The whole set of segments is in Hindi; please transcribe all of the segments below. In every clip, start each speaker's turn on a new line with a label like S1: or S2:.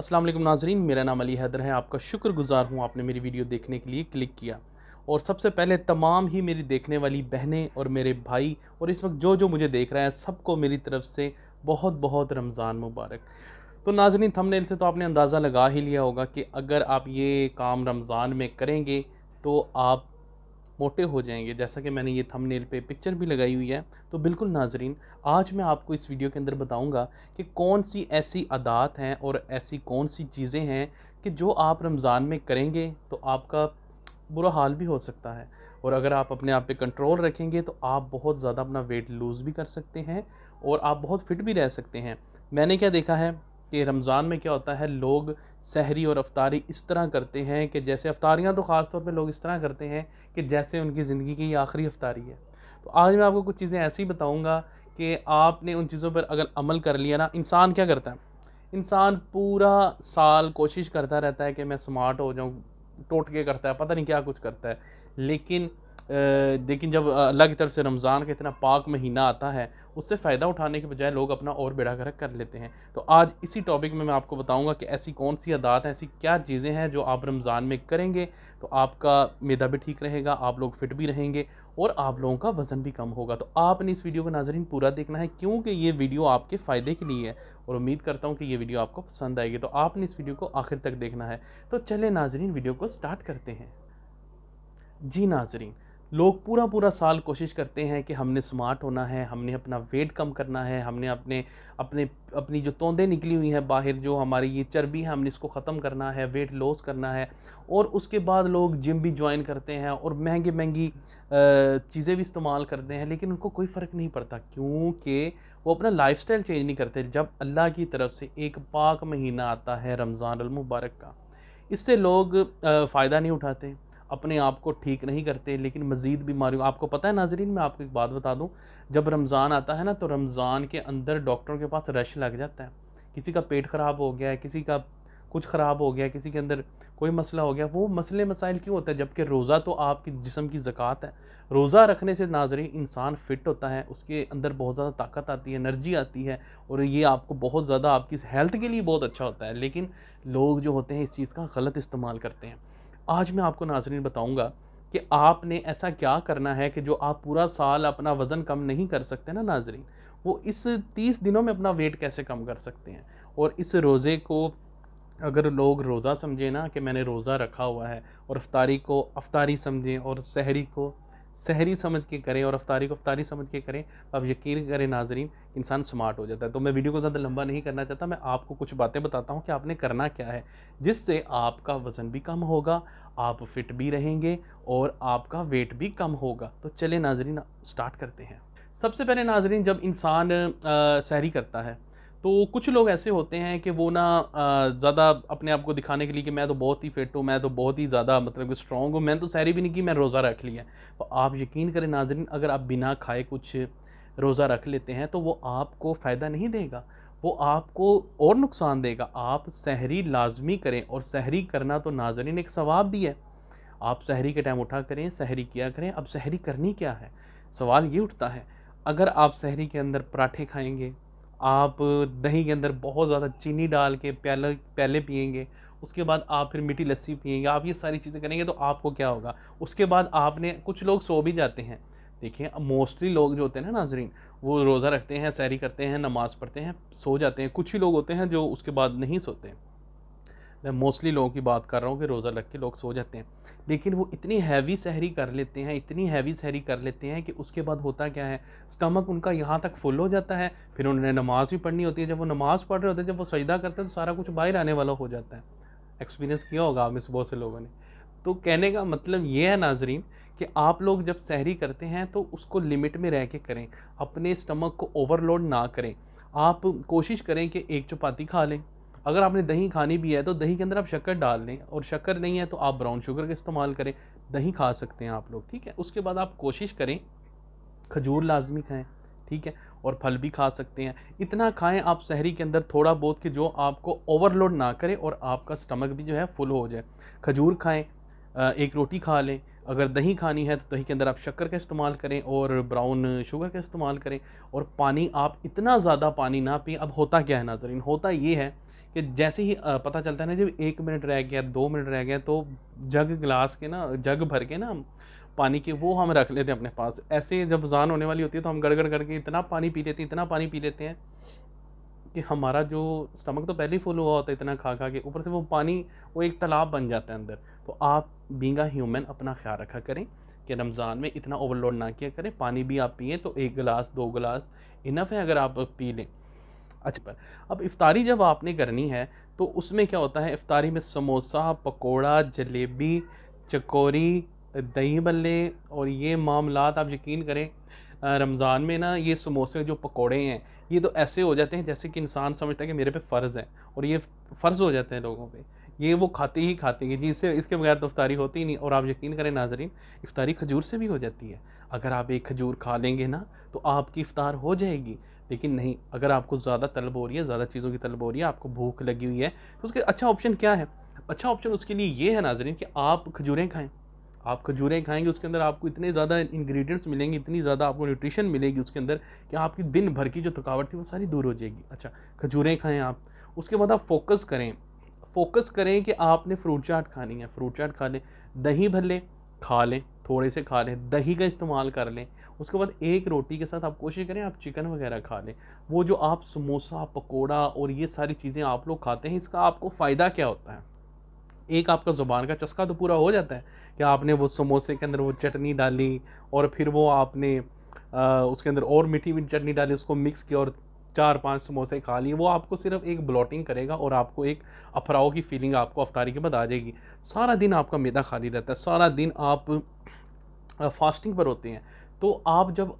S1: अस्सलाम वालेकुम नाजरीन मेरा नाम अली हैदर है आपका शुक्रगुजार हूँ आपने मेरी वीडियो देखने के लिए क्लिक किया और सबसे पहले तमाम ही मेरी देखने वाली बहनें और मेरे भाई और इस वक्त जो जो मुझे देख रहे हैं सबको मेरी तरफ से बहुत बहुत रमज़ान मुबारक तो नाजरीन थंबनेल से तो आपने अंदाज़ा लगा ही लिया होगा कि अगर आप ये काम रमज़ान में करेंगे तो आप मोटे हो जाएंगे जैसा कि मैंने ये थंबनेल पे पिक्चर भी लगाई हुई है तो बिल्कुल नाजरीन आज मैं आपको इस वीडियो के अंदर बताऊंगा कि कौन सी ऐसी अदात हैं और ऐसी कौन सी चीज़ें हैं कि जो आप रमज़ान में करेंगे तो आपका बुरा हाल भी हो सकता है और अगर आप अपने आप पे कंट्रोल रखेंगे तो आप बहुत ज़्यादा अपना वेट लूज़ भी कर सकते हैं और आप बहुत फिट भी रह सकते हैं मैंने क्या देखा है कि रमज़ान में क्या होता है लोग सहरी और अफतारी इस तरह करते हैं कि जैसे अफतारियाँ तो ख़ास तौर पर लोग इस तरह करते हैं कि जैसे उनकी ज़िंदगी की आखिरी अफतारी है तो आज मैं आपको कुछ चीज़ें ऐसी बताऊँगा कि आपने उन चीज़ों पर अगर अमल कर लिया ना इंसान क्या करता है इंसान पूरा साल कोशिश करता रहता है कि मैं स्मार्ट हो जाऊँ टोटके करता है पता नहीं क्या कुछ करता है लेकिन लेकिन जब अल्लाह की तरफ से रमज़ान का इतना पाक महीना आता है उससे फ़ायदा उठाने के बजाय लोग अपना और बेड़ा गर्क कर लेते हैं तो आज इसी टॉपिक में मैं आपको बताऊंगा कि ऐसी कौन सी अदात हैं ऐसी क्या चीज़ें हैं जो आप रमज़ान में करेंगे तो आपका मैदा भी ठीक रहेगा आप लोग फिट भी रहेंगे और आप लोगों का वज़न भी कम होगा तो आपने इस वीडियो को नाजरीन पूरा देखना है क्योंकि ये वीडियो आपके फ़ायदे के लिए है और उम्मीद करता हूँ कि ये वीडियो आपको पसंद आएगी तो आपने इस वीडियो को आखिर तक देखना है तो चले नाजरीन वीडियो को स्टार्ट करते हैं जी नाजरीन लोग पूरा पूरा साल कोशिश करते हैं कि हमने स्मार्ट होना है हमने अपना वेट कम करना है हमने अपने अपने अपनी जो तोंदे निकली हुई हैं बाहर जो हमारी ये चर्बी है हमने इसको ख़त्म करना है वेट लॉस करना है और उसके बाद लोग जिम भी ज्वाइन करते हैं और महंगी महंगी चीज़ें भी इस्तेमाल करते हैं लेकिन उनको कोई फ़र्क नहीं पड़ता क्योंकि वो अपना लाइफ चेंज नहीं करते जब अल्लाह की तरफ से एक पाक महीना आता है रमज़ान मुबारक का इससे लोग फ़ायदा नहीं उठाते अपने आप को ठीक नहीं करते लेकिन मज़ीद बीमारियों आपको पता है नाजरीन मैं आपको एक बात बता दूँ जब रमज़ान आता है ना तो रमज़ान के अंदर डॉक्टरों के पास रश लग जाता है किसी का पेट ख़राब हो गया है किसी का कुछ ख़राब हो गया किसी के अंदर कोई मसला हो गया वो मसले मसाइल क्यों होते हैं जबकि रोज़ा तो आपकी जिसम की जक़ात है रोज़ा रखने से नाजरी इंसान फ़िट होता है उसके अंदर बहुत ज़्यादा ताकत आती है एनर्जी आती है और ये आपको बहुत ज़्यादा आपकी हेल्थ के लिए बहुत अच्छा होता है लेकिन लोग जो होते हैं इस चीज़ का गलत इस्तेमाल करते हैं आज मैं आपको नाजरीन बताऊँगा कि आपने ऐसा क्या करना है कि जो आप पूरा साल अपना वज़न कम नहीं कर सकते ना नाजरीन वो इस तीस दिनों में अपना वेट कैसे कम कर सकते हैं और इस रोज़े को अगर लोग रोज़ा समझें ना कि मैंने रोज़ा रखा हुआ है और अफ्तारी को अफ्तारी समझें और सहरी को सहरी समझ के करें और अफ्तारी को अफ्तारी समझ के करें तो आप यकीन करें नाजरीन इंसान स्मार्ट हो जाता है तो मैं वीडियो को ज़्यादा लंबा नहीं करना चाहता मैं आपको कुछ बातें बताता हूँ कि आपने करना क्या है जिससे आपका वज़न भी कम होगा आप फिट भी रहेंगे और आपका वेट भी कम होगा तो चले नाजरीन स्टार्ट करते हैं सबसे पहले नाजरीन जब इंसान सहरी करता है तो कुछ लोग ऐसे होते हैं कि वो ना ज़्यादा अपने आप को दिखाने के लिए कि मैं तो बहुत ही फिट हूँ मैं तो बहुत ही ज़्यादा मतलब कि स्ट्रॉन्ग हूँ मैंने तो सैरी भी नहीं की मैं रोज़ा रख लिया तो आप यकीन करें नाजरीन अगर आप बिना खाए कुछ रोज़ा रख लेते हैं तो वो आपको फ़ायदा नहीं देगा वो आपको और नुकसान देगा आप सहरी लाजमी करें और सहरी करना तो नाजरीन एक सवाब भी है आप सहरी के टाइम उठा करें सहरी किया करें अब सहरी करनी क्या है सवाल ये उठता है अगर आप सहरी के अंदर पराठे खाएंगे आप दही के अंदर बहुत ज़्यादा चीनी डाल के प्याले प्याले पियेंगे उसके बाद आप फिर मीठी लस्सी पियेंगे आप ये सारी चीज़ें करेंगे तो आपको क्या होगा उसके बाद आपने कुछ लोग सो भी जाते हैं देखिए मोस्टली लोग जो होते हैं ना नाजरीन वो रोज़ा रखते हैं सैरी करते हैं नमाज़ पढ़ते हैं सो जाते हैं कुछ ही लोग होते हैं जो उसके बाद नहीं सोते हैं मैं मोस्टली लोगों की बात कर रहा हूँ कि रोज़ा रख के लोग सो जाते हैं लेकिन वो इतनी हैवी सहरी कर लेते हैं इतनी हैवी सहरी कर लेते हैं कि उसके बाद होता क्या है स्टमक उनका यहाँ तक फुल हो जाता है फिर उन्हें नमाज़ भी पढ़नी होती है जब वो नमाज़ पढ़ रहे होते हैं जब वो सजदा करते हैं तो सारा कुछ बाहर आने वाला हो जाता है एक्सपीरियंस किया होगा आप से बहुत से लोगों ने तो कहने का मतलब ये है नाजरीन कि आप लोग जब सहरी करते हैं तो उसको लिमिट में रह के करें अपने स्टमक को ओवरलोड ना करें आप कोशिश करें कि एक चपाती खा लें अगर आपने दही खानी भी है तो दही के अंदर आप शक्कर डाल दें और शक्कर नहीं है तो आप ब्राउन शुगर का इस्तेमाल करें दही खा सकते हैं आप लोग ठीक है उसके बाद आप कोशिश करें खजूर लाजमी खाएँ ठीक है और फल भी खा सकते हैं इतना खाएं आप शहरी के अंदर थोड़ा बहुत कि जो आपको ओवरलोड ना करे और आपका स्टमक भी जो है फुल हो जाए खजूर खाएं एक रोटी खा लें अगर दही खानी है तो दही के अंदर आप शक्कर का इस्तेमाल करें और ब्राउन शुगर का इस्तेमाल करें और पानी आप इतना ज़्यादा पानी ना पिए अब होता क्या है नाजरीन होता ये है कि जैसे ही पता चलता है ना जब एक मिनट रह गया दो मिनट रह गया तो जग ग्लास के ना जग भर के ना पानी के वो हम रख लेते हैं अपने पास ऐसे जब जान होने वाली होती है तो हम गड़गड़ करके इतना पानी पी लेते हैं इतना पानी पी लेते हैं कि हमारा जो स्टमक तो पहले ही फुल हुआ होता है इतना खा खा के ऊपर से वो पानी वो एक तालाब बन जाता है अंदर तो आप बींगा ह्यूमन अपना ख्याल रखा करें कि रमज़ान में इतना ओवरलोड ना किया करें पानी भी आप पिए तो एक गिलास दो गिलास इनफ है अगर आप पी लें अच्छा अब इफ़ारी जब आपने करनी है तो उसमें क्या होता है इफ़ारी में समोसा पकोड़ा जलेबी चकोरी दही बल्ले और ये मामला आप यकीन करें रमज़ान में ना ये समोसे जो पकोड़े हैं ये तो ऐसे हो जाते हैं जैसे कि इंसान समझता है कि मेरे पे फ़र्ज़ है और ये फ़र्ज़ हो जाते हैं लोगों पे ये वो खाते ही खाते हैं जिससे इसके बगैर तो इफ्तारी होती ही नहीं और आप यकीन करें नाजरीन इफ्तारी खजूर से भी हो जाती है अगर आप एक खजूर खा लेंगे ना तो आपकी इफ्तार हो जाएगी लेकिन नहीं अगर आपको ज़्यादा तलब हो रही है ज़्यादा चीज़ों की तलब हो रही है आपको भूख लगी हुई है तो उसके अच्छा ऑप्शन क्या है अच्छा ऑप्शन उसके लिए ये है नाजरीन कि आप खजूरें खाएँ आप खजूरें खाएंगे उसके अंदर आपको इतने ज़्यादा इंग्रेडिएंट्स मिलेंगे इतनी ज़्यादा आपको न्यूट्रिशन मिलेगी उसके अंदर कि आपकी दिन भर की जो थकावट थी वो सारी दूर हो जाएगी अच्छा खजूरें खाएँ आप उसके बाद आप फोकस करें फोकस करें कि आपने फ्रूट चाट खानी है फ्रूट चाट खा लें दही भर लें खा लें थोड़े से खा लें दही का इस्तेमाल कर लें उसके बाद एक रोटी के साथ आप कोशिश करें आप चिकन वगैरह खा लें वो जो आप समोसा पकोड़ा और ये सारी चीज़ें आप लोग खाते हैं इसका आपको फ़ायदा क्या होता है एक आपका ज़ुबान का चस्का तो पूरा हो जाता है कि आपने वो समोसे के अंदर वो चटनी डाली और फिर वो आपने आ, उसके अंदर और मीठी मीठी चटनी डाली उसको मिक्स किया और चार पांच समोसे खा लिए वो आपको सिर्फ एक ब्लॉटिंग करेगा और आपको एक अफराव की फीलिंग आपको अफ्तारी के बाद आ जाएगी सारा दिन आपका मैदा खाली रहता है सारा दिन आप फास्टिंग पर होते हैं तो आप जब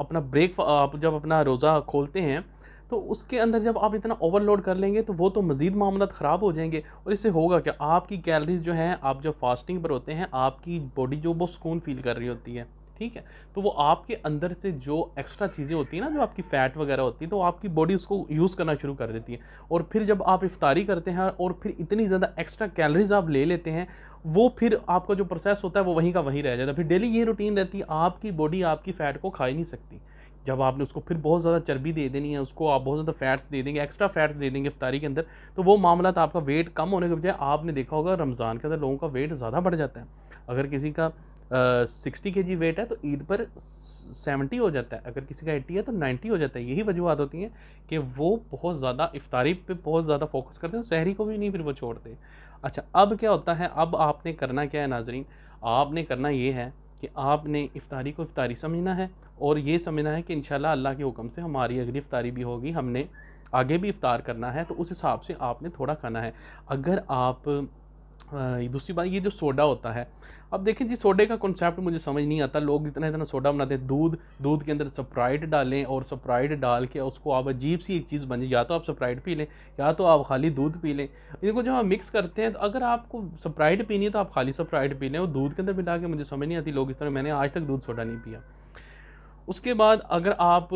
S1: अपना ब्रेक आप जब अपना रोज़ा खोलते हैं तो उसके अंदर जब आप इतना ओवरलोड कर लेंगे तो वो तो मज़ीद मामला ख़राब हो जाएंगे और इससे होगा कि आपकी कैलरीज जो हैं आप जब फास्टिंग पर होते हैं आपकी बॉडी जो वो सुकून फील कर रही होती है ठीक है तो वो आपके अंदर से जो एक्स्ट्रा चीज़ें होती हैं ना जो आपकी फ़ैट वगैरह होती है तो आपकी बॉडी उसको यूज़ करना शुरू कर देती है और फिर जब आप इफ्तारी करते हैं और फिर इतनी ज़्यादा एक्स्ट्रा कैलरीज आप ले लेते हैं वो फिर आपका जो प्रोसेस होता है वो वहीं का वहीं रह जाता है फिर डेली ये रूटीन रहती है आपकी बॉडी आपकी फ़ैट को खा ही नहीं सकती जब आपने उसको फिर बहुत ज़्यादा चर्बी दे देनी है उसको आप बहुत ज़्यादा फैट्स दे देंगे एक्स्ट्रा फैट्स दे देंगे इफ्तारी के अंदर तो वो मामला तो आपका वेट कम होने के बजाय आपने देखा होगा रमज़ान के अंदर लोगों का वेट ज़्यादा बढ़ जाता है अगर किसी का सिक्सटी के जी वेट है तो ईद पर सेवेंटी हो जाता है अगर किसी का एट्टी है तो नाइन्टी हो जाता है यही वजूहत होती हैं कि वो बहुत ज़्यादा इफ्तारी पे बहुत ज़्यादा फोकस करते हैं शहरी को भी नहीं फिर वो छोड़ते अच्छा अब क्या होता है अब आपने करना क्या है नाजरीन आपने करना ये है कि आपने इफ़ारी को इफ़ारी समझना है और ये समझना है कि इन अल्लाह के हुक्म से हमारी अगली इफ्तारी भी होगी हमने आगे भी इफ़ार करना है तो उस हिसाब से आपने थोड़ा खाना है अगर आप दूसरी बात ये जो सोडा होता है अब देखें जी सोडे का कॉन्सेप्ट मुझे समझ नहीं आता लोग इतना इतना सोडा बनाते हैं दूध दूध के अंदर सप्राइट डालें और सप्राइट डाल के उसको आप अजीब सी एक चीज़ बने या तो आप सप्राइट पी लें या तो आप खाली दूध पी लें इनको जब आप मिक्स करते हैं तो अगर आपको सप्राइट पीनी है तो आप खाली सप्राइट पी लें और दूध के अंदर मिला के मुझे समझ नहीं आती लोग इस तरह मैंने आज तक दूध सोडा नहीं पिया उसके बाद अगर आप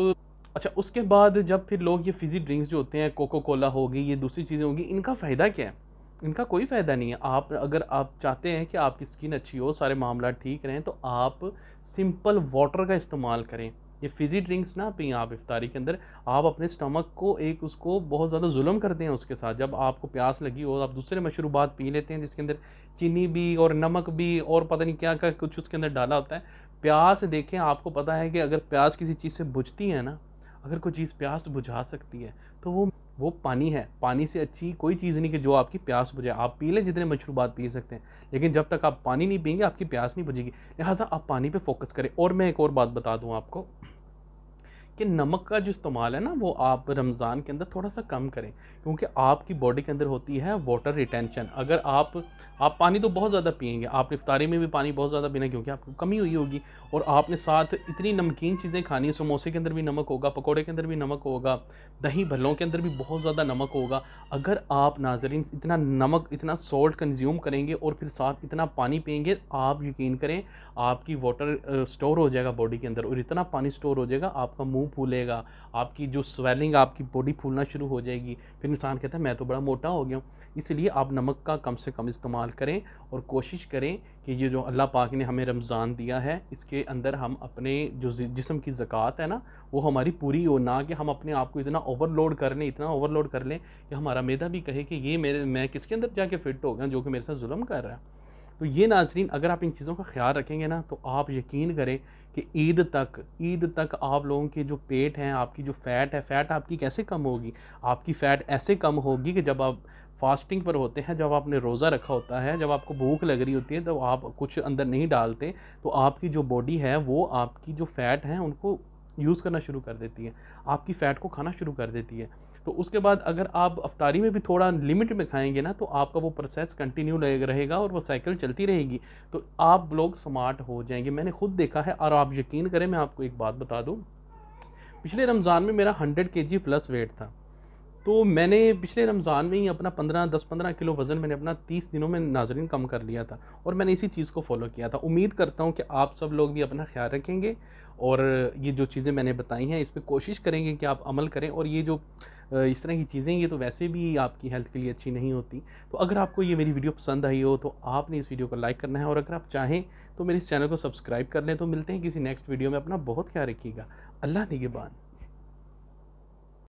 S1: अच्छा उसके बाद जब फिर लोग ये फिजी ड्रिंक्स जो होते हैं कोको कोला होगी ये दूसरी चीज़ें होगी इनका फ़ायदा क्या है इनका कोई फ़ायदा नहीं है आप अगर आप चाहते हैं कि आपकी स्किन अच्छी हो सारे मामला ठीक रहें तो आप सिंपल वाटर का इस्तेमाल करें ये फिज़ी ड्रिंक्स ना पिए आप इफ्तारी के अंदर आप अपने स्टमक को एक उसको बहुत ज़्यादा जुल्म करते हैं उसके साथ जब आपको प्यास लगी हो आप दूसरे मशरूबात पी लेते हैं जिसके अंदर चीनी भी और नमक भी और पता नहीं क्या क्या कुछ उसके अंदर डाला होता है प्यास देखें आपको पता है कि अगर प्यास किसी चीज़ से बुझती है ना अगर कोई चीज़ प्यास बुझा सकती है तो वो वो पानी है पानी से अच्छी कोई चीज़ नहीं कि जो आपकी प्यास बुझे आप पी लें जितने मशरूबात पी सकते हैं लेकिन जब तक आप पानी नहीं पियेंगे आपकी प्यास नहीं बुझेगी लिहाजा आप पानी पे फोकस करें और मैं एक और बात बता दूं आपको कि नमक का जो इस्तेमाल है ना वो आप रमज़ान के अंदर थोड़ा सा कम करें क्योंकि आपकी बॉडी के अंदर होती है वाटर रिटेंशन अगर आप आप पानी तो बहुत ज़्यादा पियेंगे आप रफ्तारी में भी पानी बहुत ज़्यादा पीना क्योंकि आपको कमी हुई होगी और आपने साथ इतनी नमकीन चीज़ें खानी है समोसे के अंदर भी नमक होगा पकौड़े के अंदर भी नमक होगा दही भल्लों के अंदर भी बहुत ज़्यादा नमक होगा अगर आप नाजरीन इतना नमक इतना सॉल्ट कंज्यूम करेंगे और फिर साथ इतना पानी पियेंगे आप यकीन करें आपकी वाटर स्टोर हो जाएगा बॉडी के अंदर और इतना पानी स्टोर हो जाएगा आपका मुँह फूलेगा आपकी जो स्वेलिंग आपकी बॉडी फूलना शुरू हो जाएगी फिर इंसान कहता है मैं तो बड़ा मोटा हो गया हूँ इसलिए आप नमक का कम से कम इस्तेमाल करें और कोशिश करें कि ये जो अल्लाह पाक ने हमें रमज़ान दिया है इसके अंदर हम अपने जो जिसम की ज़क़़त है ना वो हमारी पूरी हो ना कि हम अपने आप को इतना ओवरलोड कर लें इतना ओवरलोड कर लें कि हमारा मैदा भी कहे कि ये मेरे मैं किसके अंदर जाके फ़िट हो गया जो कि मेरे साथ जुल्म कर रहा है तो ये नाजरीन अगर आप इन चीज़ों का ख्याल रखेंगे ना तो आप यकीन करें कि ईद तक ईद तक आप लोगों के जो पेट हैं आपकी जो फ़ैट है फ़ैट आपकी कैसे कम होगी आपकी फ़ैट ऐसे कम होगी कि जब आप फास्टिंग पर होते हैं जब आपने रोज़ा रखा होता है जब आपको भूख लग रही होती है तो आप कुछ अंदर नहीं डालते तो आपकी जो बॉडी है वो आपकी जो फ़ैट है उनको यूज़ करना शुरू कर देती है आपकी फ़ैट को खाना शुरू कर देती है तो उसके बाद अगर आप अफ्तारी में भी थोड़ा लिमिट में खाएंगे ना तो आपका वो प्रोसेस कंटिन्यू रहेगा और वो साइकिल चलती रहेगी तो आप लोग स्मार्ट हो जाएंगे मैंने खुद देखा है और आप यकीन करें मैं आपको एक बात बता दूँ पिछले रमज़ान में मेरा हंड्रेड के प्लस वेट था तो मैंने पिछले रमज़ान में ही अपना पंद्रह दस पंद्रह किलो वज़न मैंने अपना तीस दिनों में नाजरीन कम कर लिया था और मैंने इसी चीज़ को फॉलो किया था उम्मीद करता हूँ कि आप सब लोग भी अपना ख्याल रखेंगे और ये जो चीज़ें मैंने बताई हैं इस पर कोशिश करेंगे कि आप अमल करें और ये जो इस तरह की चीज़ें ये तो वैसे भी आपकी हेल्थ के लिए अच्छी नहीं होती तो अगर आपको ये मेरी वीडियो पसंद आई हो तो आपने इस वीडियो को लाइक करना है और अगर आप चाहें तो मेरे इस चैनल को सब्सक्राइब कर लें तो मिलते हैं किसी नेक्स्ट वीडियो में अपना बहुत ख्याल रखिएगा अल्लाह निगेबान